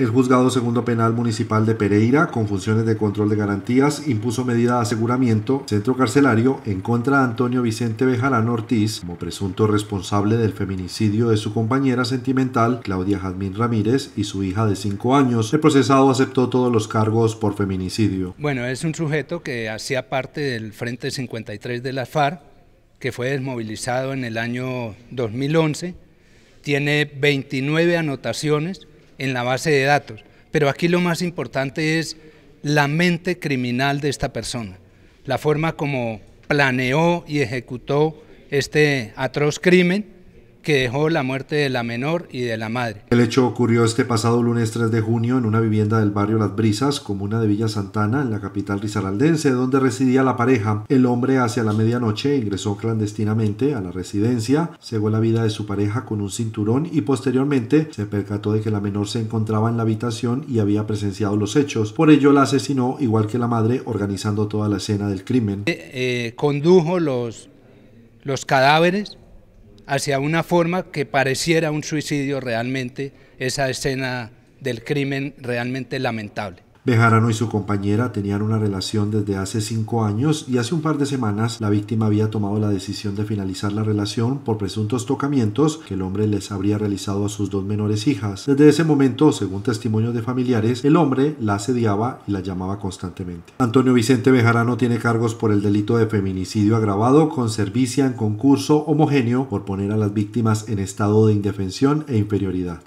El juzgado segundo penal municipal de Pereira, con funciones de control de garantías, impuso medida de aseguramiento centro carcelario en contra de Antonio Vicente Bejarano Ortiz como presunto responsable del feminicidio de su compañera sentimental Claudia Jazmín Ramírez y su hija de 5 años. El procesado aceptó todos los cargos por feminicidio. Bueno, es un sujeto que hacía parte del Frente 53 de la FARC, que fue desmovilizado en el año 2011. Tiene 29 anotaciones en la base de datos. Pero aquí lo más importante es la mente criminal de esta persona, la forma como planeó y ejecutó este atroz crimen que dejó la muerte de la menor y de la madre. El hecho ocurrió este pasado lunes 3 de junio en una vivienda del barrio Las Brisas, comuna de Villa Santana, en la capital risaraldense, donde residía la pareja. El hombre hacia la medianoche ingresó clandestinamente a la residencia, cegó la vida de su pareja con un cinturón y posteriormente se percató de que la menor se encontraba en la habitación y había presenciado los hechos. Por ello la asesinó igual que la madre, organizando toda la escena del crimen. Eh, eh, condujo los, los cadáveres hacia una forma que pareciera un suicidio realmente, esa escena del crimen realmente lamentable. Bejarano y su compañera tenían una relación desde hace cinco años y hace un par de semanas la víctima había tomado la decisión de finalizar la relación por presuntos tocamientos que el hombre les habría realizado a sus dos menores hijas. Desde ese momento, según testimonio de familiares, el hombre la asediaba y la llamaba constantemente. Antonio Vicente Bejarano tiene cargos por el delito de feminicidio agravado con servicio en concurso homogéneo por poner a las víctimas en estado de indefensión e inferioridad.